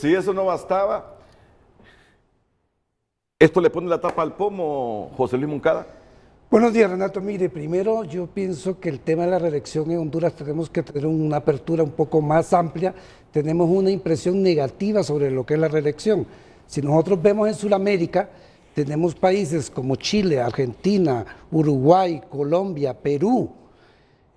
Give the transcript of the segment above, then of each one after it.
Si eso no bastaba, ¿esto le pone la tapa al pomo, José Luis Moncada? Buenos días, Renato. Mire, primero yo pienso que el tema de la reelección en Honduras tenemos que tener una apertura un poco más amplia. Tenemos una impresión negativa sobre lo que es la reelección. Si nosotros vemos en Sudamérica, tenemos países como Chile, Argentina, Uruguay, Colombia, Perú,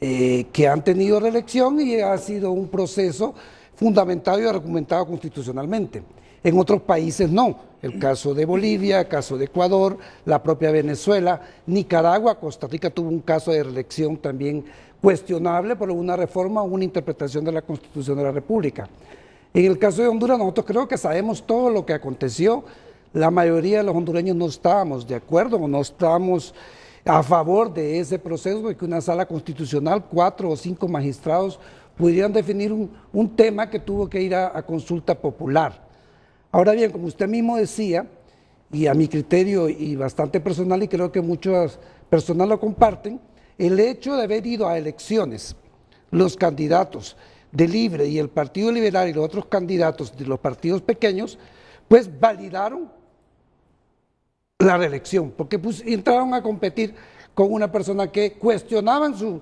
eh, que han tenido reelección y ha sido un proceso fundamentado y argumentado constitucionalmente. En otros países no. El caso de Bolivia, el caso de Ecuador, la propia Venezuela, Nicaragua, Costa Rica tuvo un caso de reelección también cuestionable por una reforma o una interpretación de la Constitución de la República. En el caso de Honduras, nosotros creo que sabemos todo lo que aconteció. La mayoría de los hondureños no estábamos de acuerdo o no estábamos a favor de ese proceso de que una sala constitucional, cuatro o cinco magistrados, pudieran definir un, tema que tuvo que ir a, consulta popular. Ahora bien, como usted mismo decía, y a mi criterio y bastante personal, y creo que muchas personas lo comparten, el hecho de haber ido a elecciones, los candidatos de Libre y el Partido Liberal y los otros candidatos de los partidos pequeños, pues validaron la reelección, porque pues, entraron a competir con una persona que cuestionaban su,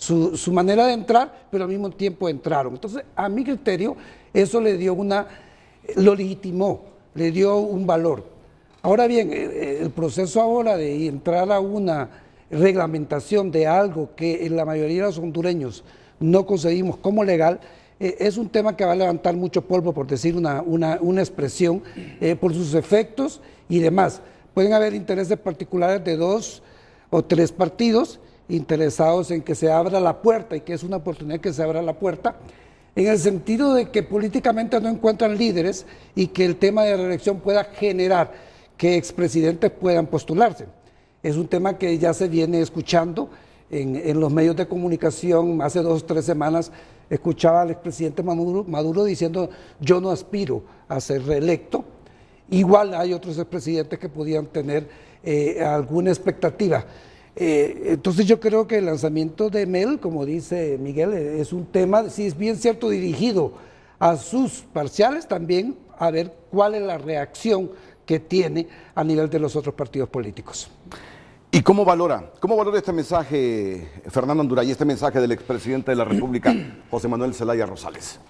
su, manera de entrar, pero al mismo tiempo entraron. Entonces, a mi criterio, eso le dio una, lo legitimó, le dio un valor. Ahora bien, eh, eh, el proceso ahora de entrar a una reglamentación de algo que en la mayoría de los hondureños no conseguimos como legal, eh, es un tema que va a levantar mucho polvo, por decir una, expresión, por sus efectos y demás. Pueden haber intereses particulares de dos o tres partidos interesados en que se abra la puerta y que es una oportunidad que se abra la puerta, en el sentido de que políticamente no encuentran líderes y que el tema de reelección pueda generar que expresidentes puedan postularse. Es un tema que ya se viene escuchando en, los medios de comunicación. Hace dos o tres semanas escuchaba al expresidente Maduro, Maduro diciendo yo no aspiro a ser reelecto. Igual hay otros expresidentes que podían tener eh, alguna expectativa eh, entonces yo creo que el lanzamiento de Mel, como dice Miguel, eh, es un tema, si es bien cierto, dirigido a sus parciales también, a ver cuál es la reacción que tiene a nivel de los otros partidos políticos. ¿Y cómo valora? ¿Cómo valora este mensaje, Fernando y este mensaje del expresidente de la República, José Manuel Zelaya Rosales?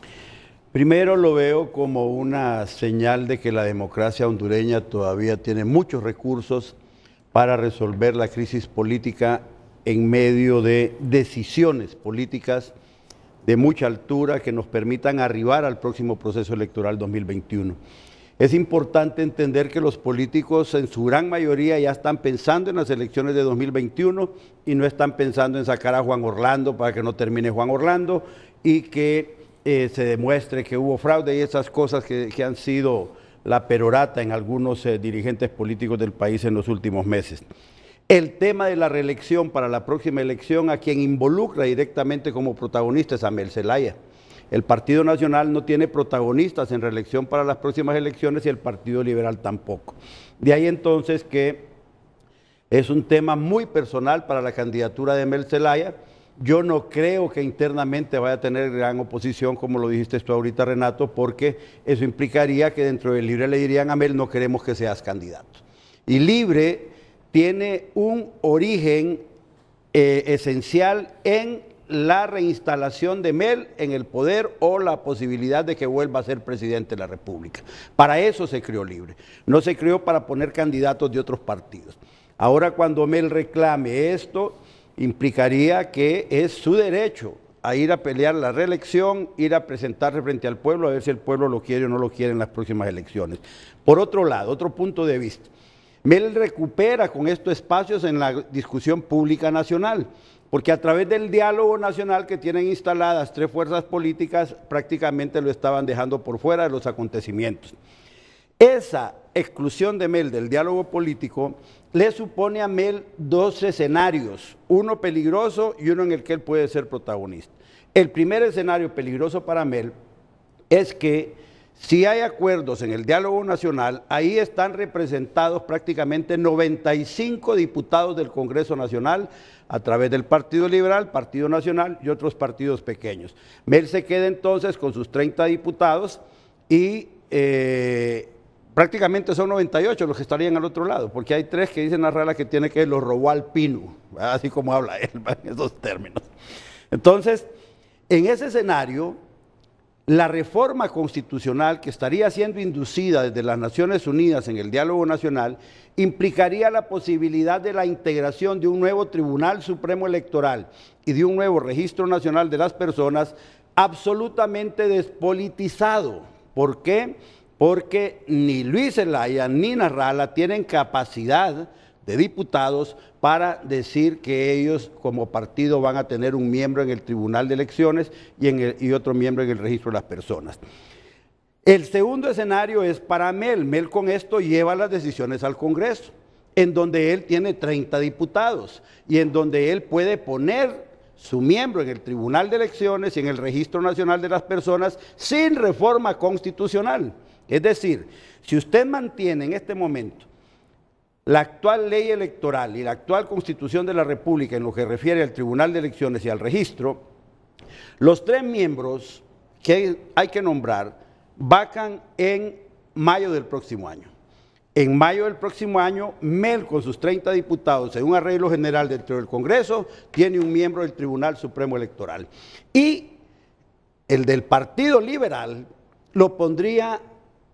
Primero lo veo como una señal de que la democracia hondureña todavía tiene muchos recursos para resolver la crisis política en medio de decisiones políticas de mucha altura que nos permitan arribar al próximo proceso electoral 2021. Es importante entender que los políticos en su gran mayoría ya están pensando en las elecciones de 2021 y no están pensando en sacar a Juan Orlando para que no termine Juan Orlando y que eh, se demuestre que hubo fraude y esas cosas que han sido la perorata en algunos eh, dirigentes políticos del país en los últimos meses. El tema de la reelección para la próxima elección, a quien involucra directamente como protagonista es Mel Zelaya. El Partido Nacional no tiene protagonistas en reelección para las próximas elecciones y el Partido Liberal tampoco. De ahí entonces que es un tema muy personal para la candidatura de Mel Zelaya yo no creo que internamente vaya a tener gran oposición, como lo dijiste tú ahorita, Renato, porque eso implicaría que dentro del Libre le dirían a Mel, no queremos que seas candidato. Y Libre tiene un origen eh, esencial en la reinstalación de Mel en el poder o la posibilidad de que vuelva a ser presidente de la República. Para eso se creó Libre. No se creó para poner candidatos de otros partidos. Ahora cuando Mel reclame esto, implicaría que es su derecho a ir a pelear la reelección, ir a presentarse frente al pueblo, a ver si el pueblo lo quiere o no lo quiere en las próximas elecciones. Por otro lado, otro punto de vista, Mel recupera con estos espacios en la discusión pública nacional, porque a través del diálogo nacional que tienen instaladas tres fuerzas políticas, prácticamente lo estaban dejando por fuera de los acontecimientos. Esa exclusión de Mel del diálogo político le supone a Mel dos escenarios, uno peligroso y uno en el que él puede ser protagonista. El primer escenario peligroso para Mel es que si hay acuerdos en el diálogo nacional, ahí están representados prácticamente 95 diputados del Congreso Nacional a través del Partido Liberal, Partido Nacional y otros partidos pequeños. Mel se queda entonces con sus 30 diputados y... Eh, prácticamente son 98 los que estarían al otro lado, porque hay tres que dicen la regla que tiene que los robó al pino, así como habla él en esos términos. Entonces, en ese escenario, la reforma constitucional que estaría siendo inducida desde las Naciones Unidas en el diálogo nacional implicaría la posibilidad de la integración de un nuevo Tribunal Supremo Electoral y de un nuevo Registro Nacional de las Personas absolutamente despolitizado. ¿Por qué? porque ni Luis Elaya ni Narrala tienen capacidad de diputados para decir que ellos como partido van a tener un miembro en el Tribunal de Elecciones y, en el, y otro miembro en el Registro de las Personas. El segundo escenario es para Mel. Mel con esto lleva las decisiones al Congreso, en donde él tiene 30 diputados y en donde él puede poner su miembro en el Tribunal de Elecciones y en el Registro Nacional de las Personas sin reforma constitucional. Es decir, si usted mantiene en este momento la actual ley electoral y la actual constitución de la República en lo que refiere al Tribunal de Elecciones y al registro, los tres miembros que hay que nombrar vacan en mayo del próximo año. En mayo del próximo año, MEL con sus 30 diputados, en un arreglo general dentro del Congreso, tiene un miembro del Tribunal Supremo Electoral. Y el del Partido Liberal lo pondría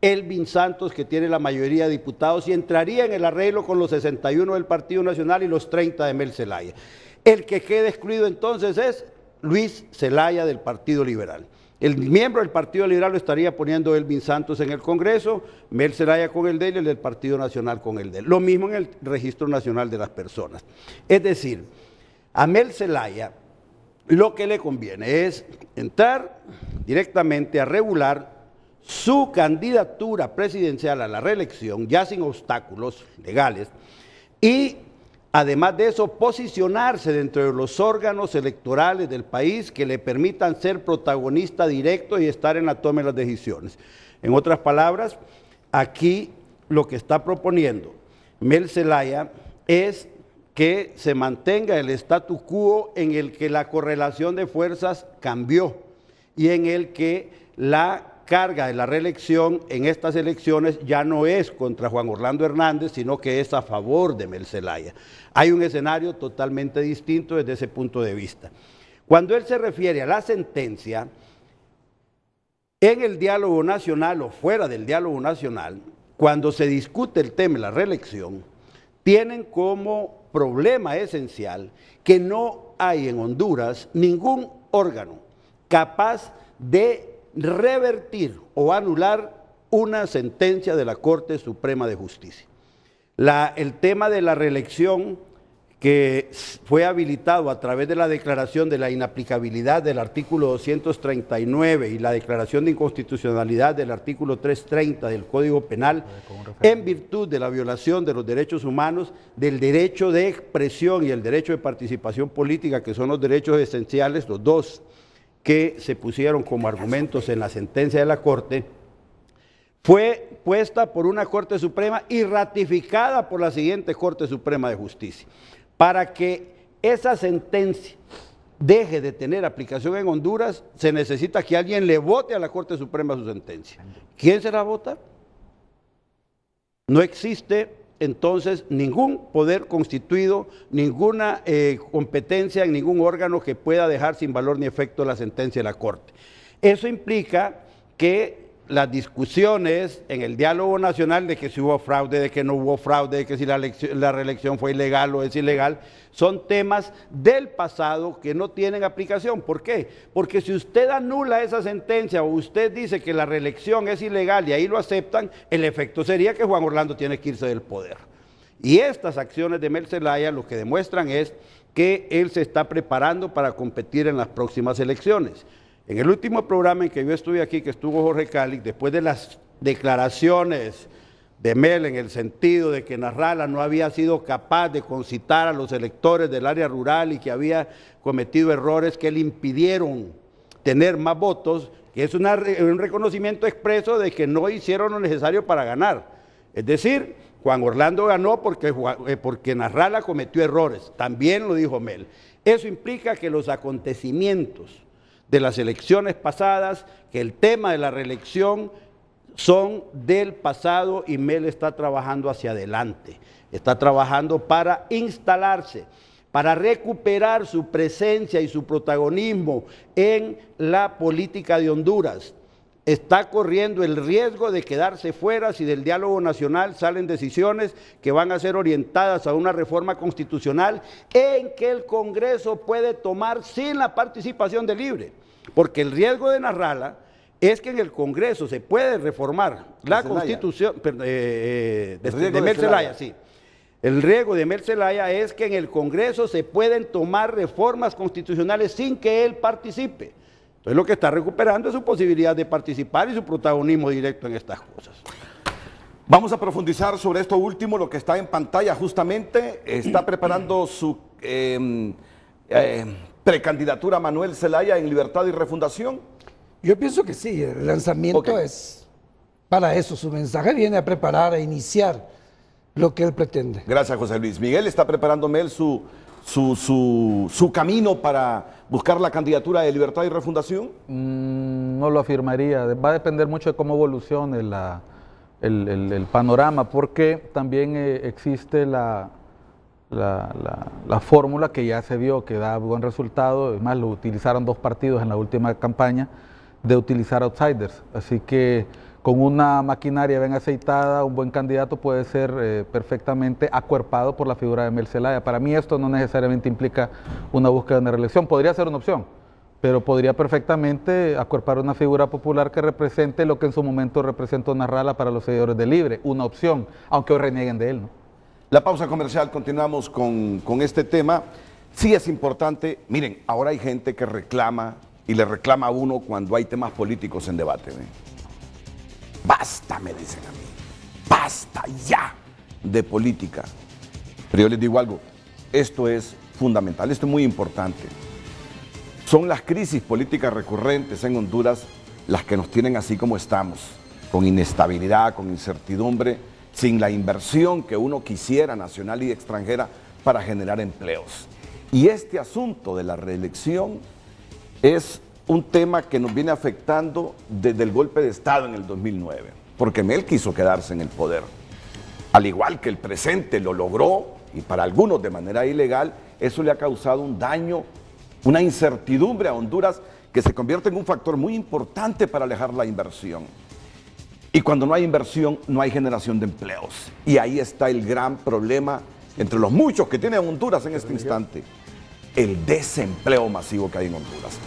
Elvin Santos, que tiene la mayoría de diputados, y entraría en el arreglo con los 61 del Partido Nacional y los 30 de Mel Zelaya. El que queda excluido entonces es Luis Zelaya del Partido Liberal. El miembro del Partido Liberal lo estaría poniendo Elvin Santos en el Congreso, Mel Zelaya con el de él y el del Partido Nacional con el de él. Lo mismo en el Registro Nacional de las Personas. Es decir, a Mel Zelaya lo que le conviene es entrar directamente a regular su candidatura presidencial a la reelección ya sin obstáculos legales y además de eso posicionarse dentro de los órganos electorales del país que le permitan ser protagonista directo y estar en la toma de las decisiones. En otras palabras, aquí lo que está proponiendo Mel Zelaya es que se mantenga el statu quo en el que la correlación de fuerzas cambió y en el que la carga de la reelección en estas elecciones ya no es contra Juan Orlando Hernández, sino que es a favor de Mel Hay un escenario totalmente distinto desde ese punto de vista. Cuando él se refiere a la sentencia, en el diálogo nacional o fuera del diálogo nacional, cuando se discute el tema de la reelección, tienen como problema esencial que no hay en Honduras ningún órgano capaz de revertir o anular una sentencia de la Corte Suprema de Justicia. el tema de la reelección que fue habilitado a través de la declaración de la inaplicabilidad del artículo 239 y la declaración de inconstitucionalidad del artículo 330 del Código Penal en virtud de la violación de los derechos humanos, del derecho de expresión y el derecho de participación política, que son los derechos esenciales, los dos que se pusieron como argumentos en la sentencia de la Corte, fue puesta por una Corte Suprema y ratificada por la siguiente Corte Suprema de Justicia. Para que esa sentencia deje de tener aplicación en Honduras, se necesita que alguien le vote a la Corte Suprema su sentencia. ¿Quién se la vota? No existe entonces ningún poder constituido, ninguna eh, competencia en ningún órgano que pueda dejar sin valor ni efecto la sentencia de la Corte. Eso implica que las discusiones en el diálogo nacional de que si hubo fraude, de que no hubo fraude, de que si la, reelección fue ilegal o es ilegal, son temas del pasado que no tienen aplicación. ¿Por qué? Porque si usted anula esa sentencia o usted dice que la reelección es ilegal y ahí lo aceptan, el efecto sería que Juan Orlando tiene que irse del poder. Y estas acciones de Mel lo que demuestran es que él se está preparando para competir en las próximas elecciones. En el último programa en que yo estuve aquí, que estuvo Jorge Cali, después de las declaraciones de Mel en el sentido de que Narrala no había sido capaz de concitar a los electores del área rural y que había cometido errores que le impidieron tener más votos, que es un reconocimiento expreso de que no hicieron lo necesario para ganar. Es decir, Juan Orlando ganó porque, eh, porque Narrala cometió errores, también lo dijo Mel. Eso implica que los acontecimientos de las elecciones pasadas, que el tema de la reelección son del pasado y Mel está trabajando hacia adelante, está trabajando para instalarse, para recuperar su presencia y su protagonismo en la política de Honduras está corriendo el riesgo de quedarse fuera si del diálogo nacional salen decisiones que van a ser orientadas a una reforma constitucional en que el Congreso puede tomar sin la participación de libre. Porque el riesgo de narrarla es que en el Congreso se puede reformar la constitución eh, eh, de, de sí. El riesgo de Mercelaya es que en el Congreso se pueden tomar reformas constitucionales sin que él participe. Entonces lo que está recuperando es su posibilidad de participar y su protagonismo directo en estas cosas. Vamos a profundizar sobre esto último, lo que está en pantalla justamente. Está preparando su em, eh, precandidatura Manuel Zelaya en Libertad y Refundación. Yo pienso que sí, el lanzamiento es para eso. Su mensaje viene a preparar, a iniciar lo que él pretende. Gracias, José Luis. Miguel está preparándome su, su camino para buscar la candidatura de Libertad y Refundación? Mm, no lo afirmaría. Va a depender mucho de cómo evolucione el, panorama, porque también eh, existe la, la, la fórmula que ya se vio que da buen resultado, además lo utilizaron dos partidos en la última campaña, de utilizar outsiders. Así que con una maquinaria bien aceitada, un buen candidato puede ser eh, perfectamente acuerpado por la figura de Mel Zelaya. Para mí esto no necesariamente implica una búsqueda de una reelección, podría ser una opción, pero podría perfectamente acuerpar una figura popular que represente lo que en su momento representó Narrala para los seguidores de Libre, una opción, aunque hoy renieguen de él. La pausa comercial, continuamos con, este tema. Sí es importante, miren, ahora hay gente que reclama y le reclama a uno cuando hay temas políticos en debate. ¿eh? Basta, me dicen a mí. Basta ya de política. Pero yo les digo algo, esto es fundamental, esto es muy importante. Son las crisis políticas recurrentes en Honduras las que nos tienen así como estamos, con inestabilidad, con incertidumbre, sin la inversión que uno quisiera, nacional y extranjera, para generar empleos. Y este asunto de la reelección es un tema que nos viene afectando desde el golpe de Estado en el 2009, porque Mel quiso quedarse en el poder. Al igual que el presente lo logró, y para algunos de manera ilegal, eso le ha causado un daño, una incertidumbre a Honduras que se convierte en un factor muy importante para alejar la inversión. Y cuando no hay inversión, no hay generación de empleos. Y ahí está el gran problema entre los muchos que tiene Honduras en este instante, el desempleo masivo que hay en Honduras.